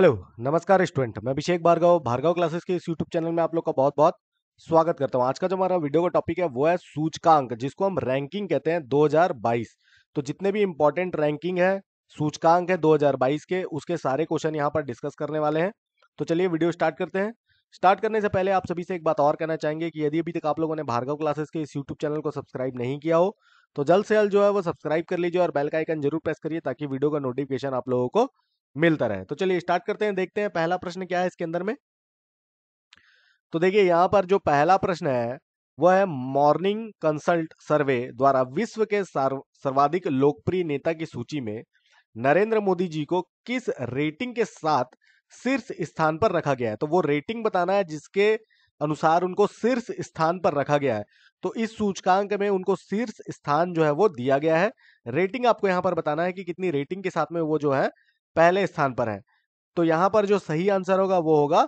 hello नमस्कार student मैं अभिषेक Bhargava Bhargava classes के इस यूट्यूब चैनल में आप लोग का बहुत बहुत स्वागत करता हूं आज का जो हमारा वीडियो का टॉपिक है वो है सूचकांक जिसको हम रैंकिंग कहते हैं 2022 तो जितने भी इंपॉर्टेंट रैंकिंग है सूचकांक है 2022 के उसके सारे क्वेश्चन यहाँ पर डिस्कस करने वाले हैं तो चलिए वीडियो स्टार्ट करते हैं स्टार्ट करने से पहले आप सभी से एक बात और कहना चाहेंगे कि यदि अभी तक आप लोगों ने भार्गव क्लासेस के इस यूट्यूब चैनल को सब्सक्राइब नहीं किया हो तो जल्द से जल्द जो है वो सब्सक्राइब कर लीजिए और बेल का आइकन जरूर प्रेस करिए ताकि वीडियो का नोटिफिकेशन आप लोगों को मिलता रहे तो चलिए स्टार्ट करते हैं देखते हैं पहला प्रश्न क्या है इसके अंदर में तो देखिए यहां पर जो पहला प्रश्न है वह है मॉर्निंग कंसल्ट सर्वे द्वारा विश्व के सर्वाधिक लोकप्रिय नेता की सूची में नरेंद्र मोदी जी को किस रेटिंग के साथ शीर्ष स्थान पर रखा गया है तो वो रेटिंग बताना है जिसके अनुसार उनको शीर्ष स्थान पर रखा गया है तो इस सूचकांक में उनको शीर्ष स्थान जो है वो दिया गया है रेटिंग आपको यहां पर बताना है कि कितनी रेटिंग के साथ में वो जो है पहले स्थान पर है तो यहां पर जो सही आंसर होगा वो होगा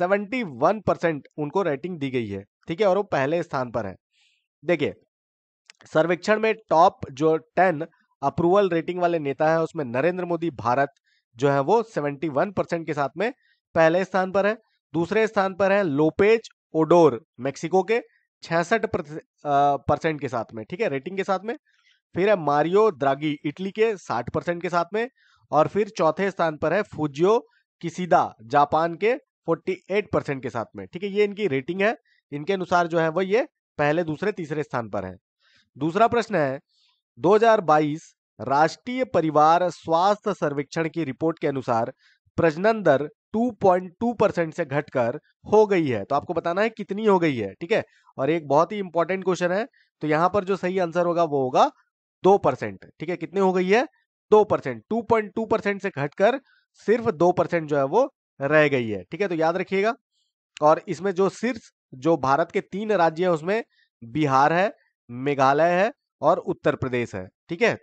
71 परसेंट उनको रेटिंग दी गई है ठीक है और वो पहले स्थान पर है देखिए सर्वेक्षण में टॉप जो टेन अप्रूवल रेटिंग वाले नेता है उसमें नरेंद्र मोदी भारत जो है वो 71 परसेंट के साथ में पहले स्थान पर है दूसरे स्थान पर है लोपेज ओडोर मेक्सिको के छियासठ परसेंट के साथ में ठीक है रेटिंग के साथ में फिर है मारियो द्रागी इटली के साठ परसेंट के साथ में और फिर चौथे स्थान पर है फूजियो किसीदा जापान के 48 परसेंट के साथ में ठीक है ये इनकी रेटिंग है इनके अनुसार जो है वो ये पहले दूसरे तीसरे स्थान पर है दूसरा प्रश्न है 2022 राष्ट्रीय परिवार स्वास्थ्य सर्वेक्षण की रिपोर्ट के अनुसार प्रजनन दर 2.2 परसेंट से घटकर हो गई है तो आपको बताना है कितनी हो गई है ठीक है और एक बहुत ही इंपॉर्टेंट क्वेश्चन है तो यहां पर जो सही आंसर होगा वो होगा दो परसेंट ठीक है कितनी हो गई है दो percent two point two percent से घटकर सिर्फ दो परसेंट जो है वो रह गई है ठीक है तो याद रखिएगा और इसमें जो सिर्फ जो भारत के तीन राज्य है उसमें बिहार है मेघालय है और उत्तर प्रदेश है ठीक है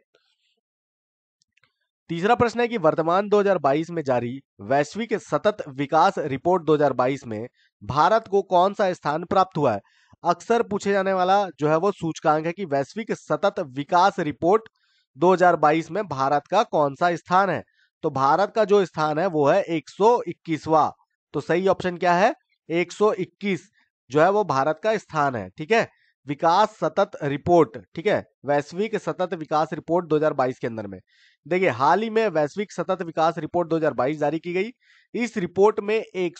तीसरा प्रश्न है कि वर्तमान 2022 में जारी वैश्विक सतत विकास रिपोर्ट 2022 में भारत को कौन सा स्थान प्राप्त हुआ है अक्सर पूछे जाने वाला जो है वो सूचकांक है कि वैश्विक सतत विकास रिपोर्ट 2022 में भारत का कौन सा स्थान है तो भारत का जो स्थान है वो है 121वां तो सही ऑप्शन क्या है 121 जो है वो भारत का स्थान है ठीक है विकास सतत रिपोर्ट ठीक है वैश्विक सतत विकास रिपोर्ट 2022 के अंदर में देखिए हाल ही में वैश्विक सतत विकास रिपोर्ट 2022 जारी की गई इस रिपोर्ट में एक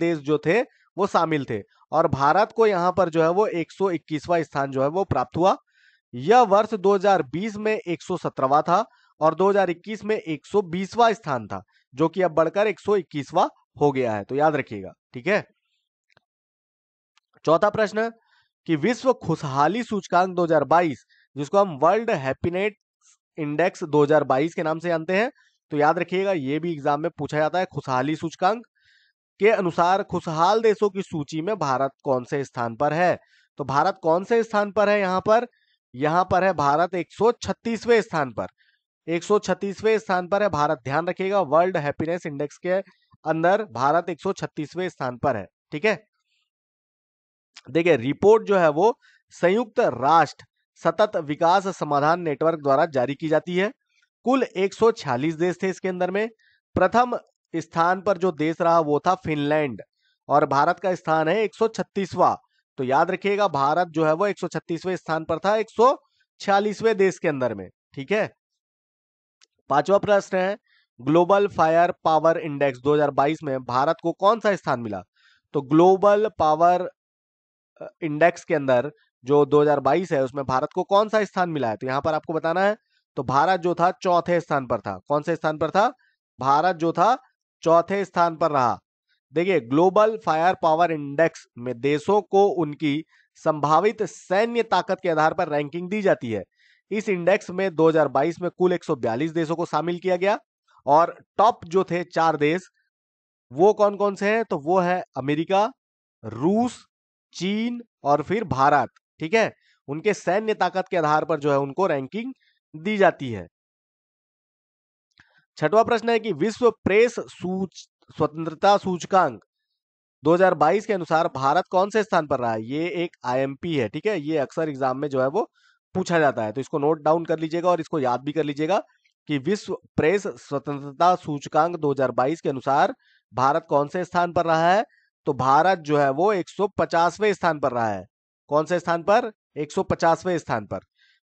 देश जो थे वो शामिल थे और भारत को यहां पर जो है वो 121वां स्थान जो है वो प्राप्त हुआ यह वर्ष 2020 में 117वां था और 2021 में 120वां स्थान था जो कि अब बढ़कर 121वां हो गया है तो याद रखिएगा ठीक है चौथा प्रश्न कि विश्व खुशहाली सूचकांक 2022 जिसको हम वर्ल्ड हैप्पीनेट इंडेक्स 2022 के नाम से जानते हैं तो याद रखिएगा यह भी एग्जाम में पूछा जाता है खुशहाली सूचकांक के अनुसार खुशहाल देशों की सूची में भारत कौन से स्थान पर है तो भारत कौन से स्थान पर है यहां पर यहां पर है भारत 136वें स्थान पर 136वें स्थान पर है भारत ध्यान रखिएगा वर्ल्ड हैप्पीनेस इंडेक्स के अंदर भारत 136वें स्थान पर है ठीक है देखिए रिपोर्ट जो है वो संयुक्त राष्ट्र सतत विकास समाधान नेटवर्क द्वारा जारी की जाती है कुल 146 देश थे इसके अंदर में प्रथम स्थान पर जो देश रहा वो था फिनलैंड और भारत का स्थान है 136वां तो याद रखिएगा भारत जो है वो 136वें स्थान पर था 146वें देश के अंदर में ठीक है पांचवा प्रश्न है ग्लोबल फायर पावर इंडेक्स 2022 में भारत को कौन सा स्थान मिला तो ग्लोबल पावर इंडेक्स के अंदर जो 2022 है उसमें भारत को कौन सा स्थान मिला है तो यहां पर आपको बताना है तो भारत जो था चौथे स्थान पर था कौन से स्थान पर था भारत जो था चौथे स्थान पर रहा देखिए ग्लोबल फायर पावर इंडेक्स में देशों को उनकी संभावित सैन्य ताकत के आधार पर रैंकिंग दी जाती है इस इंडेक्स में 2022 में कुल 142 देशों को शामिल किया गया और टॉप जो थे चार देश वो कौन कौन से हैं तो वो है अमेरिका रूस चीन और फिर भारत ठीक है उनके सैन्य ताकत के आधार पर जो है उनको रैंकिंग दी जाती है छठवा प्रश्न है कि विश्व प्रेस सूच स्वतंत्रता सूचकांक 2022 के अनुसार भारत कौन से स्थान पर रहा है ये एक आईएमपी है ठीक है ये अक्सर एग्जाम में जो है वो पूछा जाता है तो इसको नोट डाउन कर लीजिएगा और इसको याद भी कर लीजिएगा कि विश्व प्रेस स्वतंत्रता सूचकांक 2022 के अनुसार भारत कौन से स्थान पर रहा है तो भारत जो है वो 150वें स्थान पर रहा है कौन से स्थान पर 150वें स्थान पर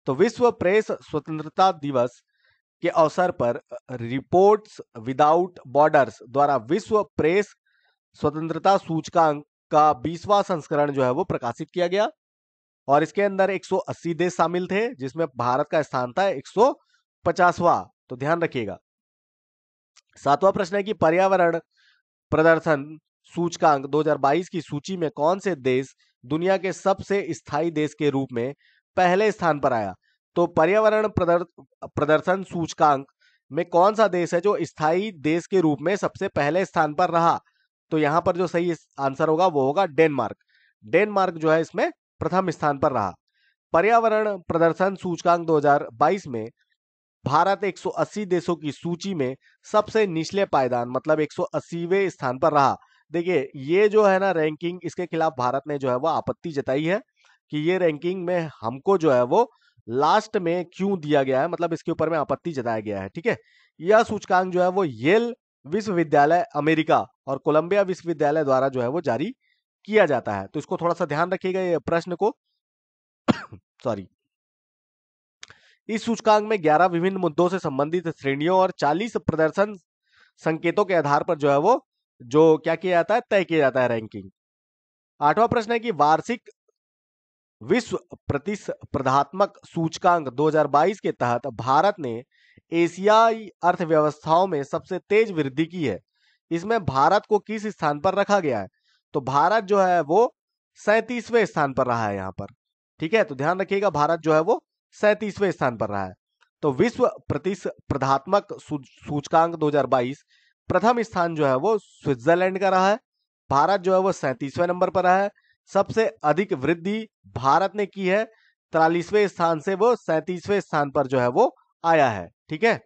तो विश्व प्रेस स्वतंत्रता दिवस के अवसर पर रिपोर्ट्स विदाउट बॉर्डर्स द्वारा विश्व प्रेस स्वतंत्रता सूचकांक का बीसवा संस्करण जो है वो प्रकाशित किया गया और इसके अंदर 180 देश शामिल थे जिसमें भारत का स्थान था 150वां तो ध्यान रखिएगा सातवां प्रश्न है कि पर्यावरण प्रदर्शन सूचकांक 2022 की सूची में कौन से देश दुनिया के सबसे स्थायी देश के रूप में पहले स्थान पर आया तो पर्यावरण प्रदर, प्रदर्शन सूचकांक में कौन सा देश है जो स्थायी देश के रूप में सबसे पहले स्थान पर रहा तो यहां पर जो सही आंसर होगा वो होगा डेनमार्क डेनमार्क जो है इसमें प्रथम स्थान पर रहा पर्यावरण प्रदर्शन सूचकांक 2022 में भारत 180 देशों की सूची में सबसे निचले पायदान मतलब 180वें स्थान पर रहा देखिए ये जो है ना रैंकिंग इसके खिलाफ भारत ने जो है वो आपत्ति जताई है कि ये रैंकिंग में हमको जो है वो लास्ट में क्यों दिया गया है मतलब इसके ऊपर में आपत्ति जताया गया है ठीक है यह सूचकांक जो है वो येल विश्वविद्यालय अमेरिका और कोलंबिया विश्वविद्यालय द्वारा जो है वो जारी किया जाता है तो इसको थोड़ा सा ध्यान रखिएगा ये प्रश्न को सॉरी इस सूचकांक में 11 विभिन्न मुद्दों से संबंधित श्रेणियों और 40 प्रदर्शन संकेतों के आधार पर जो है वो जो क्या किया जाता है तय किया जाता है रैंकिंग आठवां प्रश्न है कि वार्षिक विश्व प्रतिस्पर्धात्मक सूचकांक 2022 के तहत भारत ने एशियाई अर्थव्यवस्थाओं में सबसे तेज वृद्धि की है इसमें भारत को किस स्थान पर रखा गया है तो भारत जो है वो सैतीसवें स्थान पर रहा है यहाँ पर ठीक है तो ध्यान रखिएगा भारत जो है वो सैंतीसवें स्थान पर रहा है तो विश्व प्रतिस्पर्धात्मक सूचकांक 2022 प्रथम स्थान जो है वो स्विट्जरलैंड का रहा है भारत जो है वो सैंतीसवें नंबर पर रहा है सबसे अधिक वृद्धि भारत ने की है तिरालीसवें स्थान से वो सैतीसवें स्थान पर जो है वो आया है ठीक है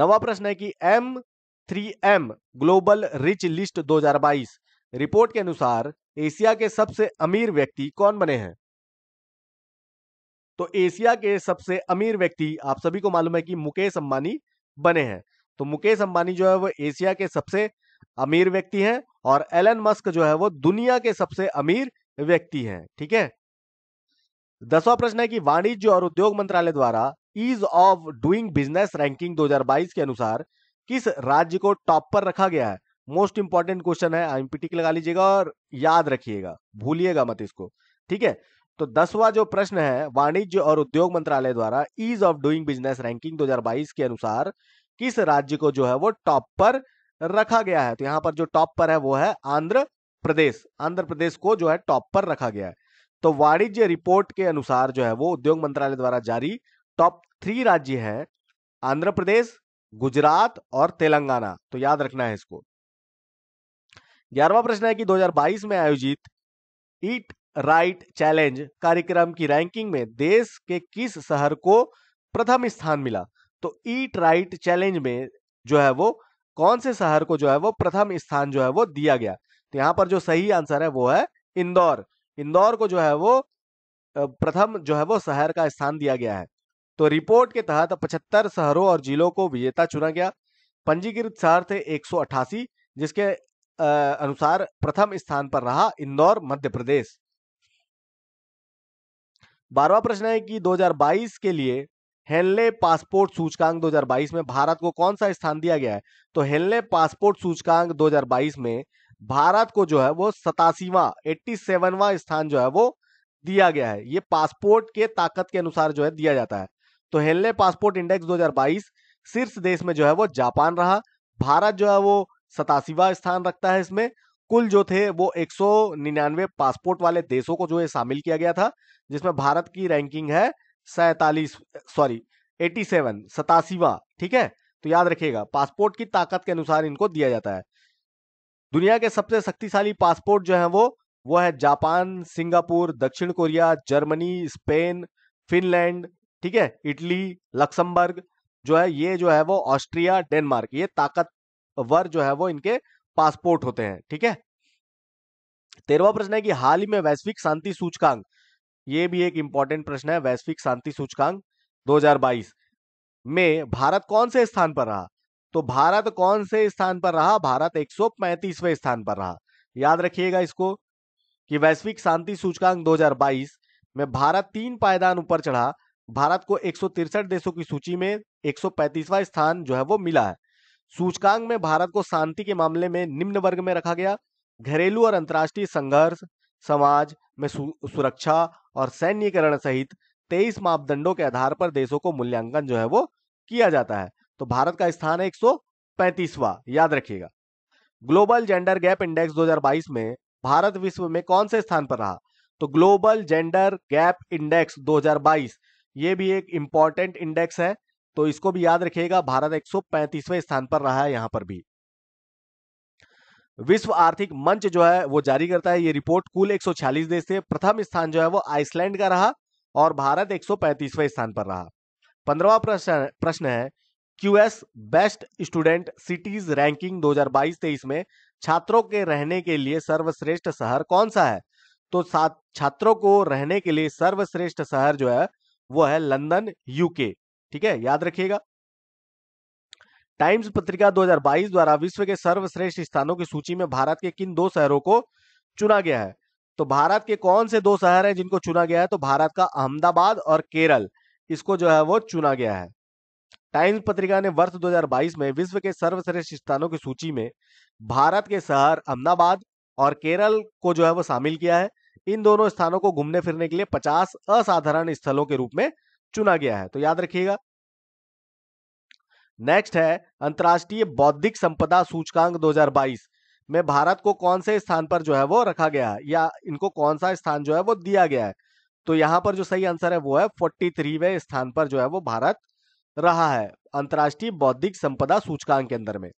नवा प्रश्न है कि M three M global rich list 2022 report के अनुसार एशिया के सबसे अमीर व्यक्ति कौन बने हैं तो एशिया के सबसे अमीर व्यक्ति आप सभी को मालूम है कि मुकेश अंबानी बने हैं तो मुकेश अंबानी जो है वो एशिया के सबसे अमीर व्यक्ति हैं और एलन मस्क जो है वो दुनिया के सबसे अमीर व्यक्ति हैं ठीक है दसवां प्रश्न है कि वाणिज्य और उद्योग मंत्रालय द्वारा ease of doing business ranking 2022 के अनुसार किस राज्य को टॉप पर रखा गया है मोस्ट इंपॉर्टेंट क्वेश्चन है आईएमपीटी लगा लीजिएगा और याद रखिएगा भूलिएगा मत इसको ठीक है तो दसवां जो प्रश्न है वाणिज्य और उद्योग मंत्रालय द्वारा ease of doing business ranking 2022 के अनुसार किस राज्य को जो है वो टॉप पर रखा गया है तो यहां पर जो टॉप पर है वो है आंध्र प्रदेश आंध्र प्रदेश को जो है टॉप पर रखा गया है तो वाणिज्य रिपोर्ट के अनुसार जो है वो उद्योग मंत्रालय द्वारा जारी टॉप थ्री राज्य है आंध्र प्रदेश गुजरात और तेलंगाना तो याद रखना है इसको ग्यारहवा प्रश्न है कि 2022 में आयोजित ईट राइट चैलेंज कार्यक्रम की रैंकिंग में देश के किस शहर को प्रथम स्थान मिला तो ईट राइट चैलेंज में जो है वो कौन से शहर को जो है वो प्रथम स्थान जो है वो दिया गया तो यहाँ पर जो सही आंसर है वो है इंदौर इंदौर को जो है वो प्रथम जो है वो शहर का स्थान दिया गया है तो रिपोर्ट के तहत पचहत्तर शहरों और जिलों को विजेता चुना गया पंजीकृत शहर थे एक जिसके अनुसार प्रथम स्थान पर रहा इंदौर मध्य प्रदेश बारवा प्रश्न है कि 2022 के लिए हेनले पासपोर्ट सूचकांक 2022 में भारत को कौन सा स्थान दिया गया है तो हेनले पासपोर्ट सूचकांक 2022 में भारत को जो है वो सतासीवा एट्टी सेवनवा स्थान जो है वो दिया गया है ये पासपोर्ट के ताकत के अनुसार जो है दिया जाता है तो हेनले पासपोर्ट इंडेक्स 2022 शीर्ष देश में जो है वो जापान रहा भारत जो है वो सतासीवा स्थान रखता है इसमें कुल जो थे वो एक पासपोर्ट वाले देशों को जो है शामिल किया गया था जिसमें भारत की रैंकिंग है सैतालीस सॉरी एटी सेवन सतासीवा ठीक है तो याद रखिएगा पासपोर्ट की ताकत के अनुसार इनको दिया जाता है दुनिया के सबसे शक्तिशाली पासपोर्ट जो है वो वो है जापान सिंगापुर दक्षिण कोरिया जर्मनी स्पेन फिनलैंड ठीक है इटली लक्समबर्ग जो है ये जो है वो ऑस्ट्रिया डेनमार्क ये ताकतवर जो है वो इनके पासपोर्ट होते हैं ठीक है तेरवा प्रश्न है कि हाल ही में वैश्विक शांति सूचकांक ये भी एक इंपॉर्टेंट प्रश्न है वैश्विक शांति सूचकांक 2022 में भारत कौन से स्थान पर रहा तो भारत कौन से स्थान पर रहा भारत एक स्थान पर रहा याद रखिएगा इसको कि वैश्विक शांति सूचकांक 2022 में भारत तीन पायदान ऊपर चढ़ा भारत को एक देशों की सूची में एक स्थान जो है वो मिला है सूचकांक में भारत को शांति के मामले में निम्न वर्ग में रखा गया घरेलू और अंतर्राष्ट्रीय संघर्ष समाज में सुरक्षा और सैन्यकरण सहित तेईस मापदंडों के आधार पर देशों को मूल्यांकन जो है वो किया जाता है तो भारत का स्थान है एक सौ याद रखिएगा ग्लोबल जेंडर गैप इंडेक्स 2022 में भारत विश्व में कौन से स्थान पर रहा तो ग्लोबल जेंडर गैप इंडेक्स 2022 ये भी एक इंपॉर्टेंट इंडेक्स है तो इसको भी याद रखिएगा भारत 135वें स्थान पर रहा है यहां पर भी विश्व आर्थिक मंच जो है वो जारी करता है ये रिपोर्ट कुल 146 देश थे प्रथम स्थान जो है वो आइसलैंड का रहा और भारत 135वें स्थान पर रहा पंद्रवा प्रश्न प्रश्न है QS best student cities ranking 2022-23 में छात्रों के रहने के लिए सर्वश्रेष्ठ शहर कौन सा है तो छात्रों को रहने के लिए सर्वश्रेष्ठ शहर जो है वो है लंदन यूके ठीक है याद रखिएगा टाइम्स पत्रिका 2022 द्वारा विश्व के सर्वश्रेष्ठ स्थानों की सूची में भारत के किन दो शहरों को चुना गया है तो भारत के कौन से दो शहर हैं जिनको चुना गया है तो भारत का अहमदाबाद और केरल इसको जो है वो चुना गया है टाइम्स पत्रिका ने वर्ष 2022 में विश्व के सर्वश्रेष्ठ स्थानों की सूची में भारत के शहर अहमदाबाद और केरल को जो है वो शामिल किया है इन दोनों स्थानों को घूमने फिरने के लिए 50 असाधारण स्थलों के रूप में चुना गया है तो याद रखिएगा नेक्स्ट है अंतर्राष्ट्रीय बौद्धिक संपदा सूचकांक 2022 में भारत को कौन से स्थान पर जो है वो रखा गया है या इनको कौन सा स्थान जो है वो दिया गया है तो यहाँ पर जो सही आंसर है वो है फोर्टी थ्रीवे स्थान पर जो है वो भारत रहा है अंतर्राष्ट्रीय बौद्धिक संपदा सूचकांक के अंदर में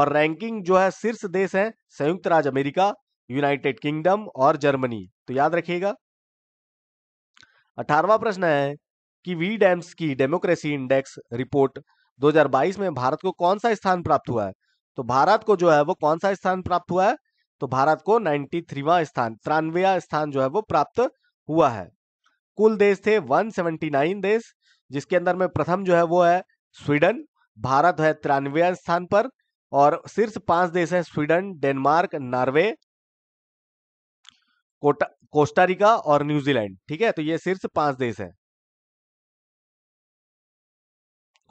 और रैंकिंग जो है शीर्ष देश है संयुक्त राज्य अमेरिका यूनाइटेड किंगडम और जर्मनी तो याद रखिएगा अठारवा प्रश्न है कि वी डैम्स की डेमोक्रेसी इंडेक्स रिपोर्ट 2022 में भारत को कौन सा स्थान प्राप्त हुआ है तो भारत को जो है वो कौन सा स्थान प्राप्त हुआ है तो भारत को नाइन्टी थ्रीवा स्थान तिरानवेवा स्थान जो है वो प्राप्त हुआ है कुल देश थे 179 देश जिसके अंदर में प्रथम जो है वो है स्वीडन भारत है तिरानवे स्थान पर और शीर्ष पांच देश है स्वीडन डेनमार्क नॉर्वे कोस्टारिका और न्यूजीलैंड ठीक है तो ये शीर्ष पांच देश है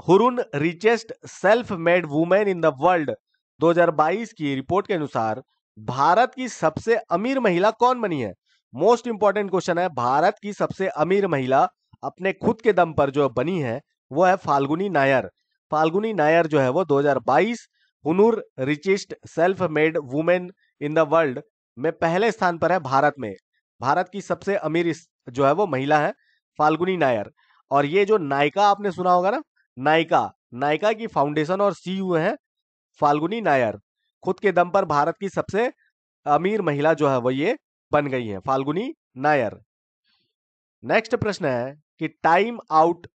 Hurun richest self made women in the world 2022 की रिपोर्ट के अनुसार भारत की सबसे अमीर महिला कौन बनी है मोस्ट इंपॉर्टेंट क्वेश्चन है भारत की सबसे अमीर महिला अपने खुद के दम पर जो बनी है वो है फाल्गुनी नायर फाल्गुनी नायर जो है वो 2022 हुनूर richest self made women in the world में पहले स्थान पर है भारत में भारत की सबसे अमीर जो है वो महिला है फाल्गुनी नायर और ये जो नायिका आपने सुना होगा ना नायका नायका की फाउंडेशन और सीईओ हैं फाल्गुनी नायर खुद के दम पर भारत की सबसे अमीर महिला जो है वो ये बन गई है फाल्गुनी नायर नेक्स्ट प्रश्न है कि टाइम आउट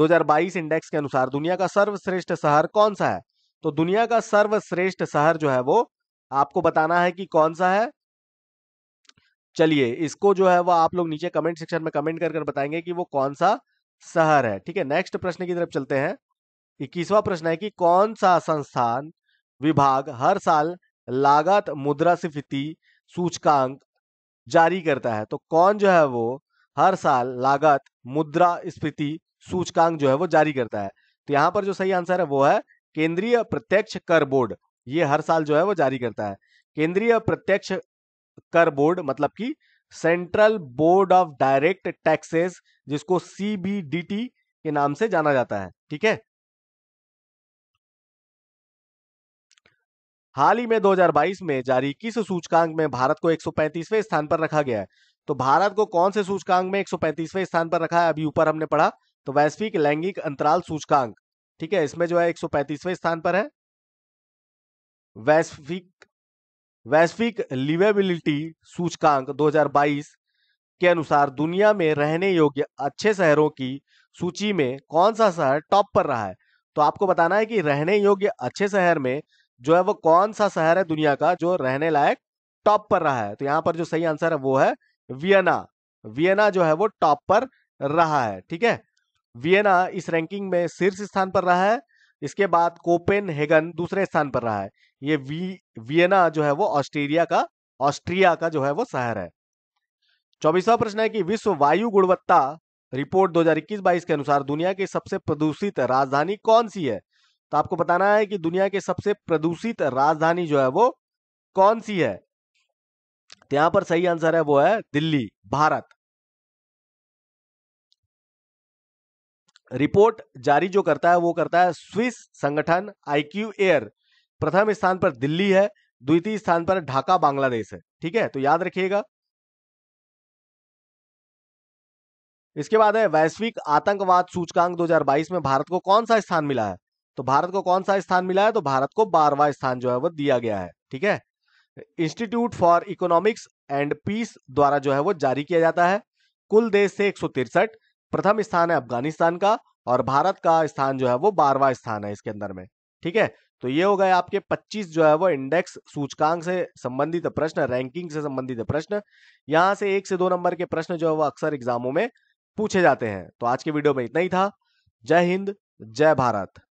2022 इंडेक्स के अनुसार दुनिया का सर्वश्रेष्ठ शहर कौन सा है तो दुनिया का सर्वश्रेष्ठ शहर जो है वो आपको बताना है कि कौन सा है चलिए इसको जो है वो आप लोग नीचे कमेंट सेक्शन में कमेंट कर कर बताएंगे कि वो कौन सा शहर है ठीक है नेक्स्ट प्रश्न की तरफ चलते हैं इक्कीसवा प्रश्न है कि कौन सा संस्थान विभाग हर साल लागत मुद्रास्फीति सूचकांक जारी करता है तो कौन जो है वो हर साल लागत मुद्रा स्फीति सूचकांक जो है वो जारी करता है तो यहां पर जो सही आंसर है वो है केंद्रीय प्रत्यक्ष कर बोर्ड ये हर साल जो है वो जारी करता है केंद्रीय प्रत्यक्ष कर बोर्ड मतलब कि central board of direct taxes जिसको सीबीडीटी के नाम से जाना जाता है ठीक है हाल ही में 2022 में जारी किस सूचकांक में भारत को 135वें स्थान पर रखा गया है तो भारत को कौन से सूचकांक में 135वें स्थान पर रखा है अभी ऊपर हमने पढ़ा तो वैश्विक लैंगिक अंतराल सूचकांक ठीक है इसमें जो है 135वें स्थान पर है वैश्विक वैश्विक लिवेबिलिटी सूचकांक 2022 के अनुसार दुनिया में रहने योग्य अच्छे शहरों की सूची में कौन सा शहर टॉप पर रहा है तो आपको बताना है कि रहने योग्य अच्छे शहर में जो है वो कौन सा शहर है दुनिया का जो रहने लायक टॉप पर रहा है तो यहाँ पर जो सही आंसर है वो है वियना वियना जो है वो टॉप पर रहा है ठीक है वियना इस रैंकिंग में शीर्ष स्थान पर रहा है इसके बाद कोपेन हेगन दूसरे स्थान पर रहा है ये वी वियना जो है वो ऑस्ट्रेलिया का ऑस्ट्रिया का जो है वो शहर है चौबीसवा प्रश्न है कि विश्व वायु गुणवत्ता रिपोर्ट 2021-22 के अनुसार दुनिया की सबसे प्रदूषित राजधानी कौन सी है तो आपको बताना है कि दुनिया की सबसे प्रदूषित राजधानी जो है वो कौन सी है तो यहां पर सही आंसर है वो है दिल्ली भारत रिपोर्ट जारी जो करता है वो करता है स्विस संगठन आईक्यू एयर प्रथम स्थान पर दिल्ली है द्वितीय स्थान पर ढाका बांग्लादेश है ठीक है तो याद रखिएगा इसके बाद है वैश्विक आतंकवाद सूचकांक 2022 में भारत को कौन सा स्थान मिला है तो भारत को कौन सा स्थान मिला है तो भारत को बारहवा स्थान जो है वो दिया गया है ठीक है institute for economics and peace द्वारा जो है वो जारी किया जाता है कुल देश से एक प्रथम स्थान है अफगानिस्तान का और भारत का स्थान जो है वो बारवा स्थान है इसके अंदर में ठीक है तो ये हो गए आपके 25 जो है वो इंडेक्स सूचकांक से संबंधित प्रश्न रैंकिंग से संबंधित प्रश्न यहां से एक से दो नंबर के प्रश्न जो है वो अक्सर एग्जामों में पूछे जाते हैं तो आज के वीडियो में इतना ही था जय हिंद जय भारत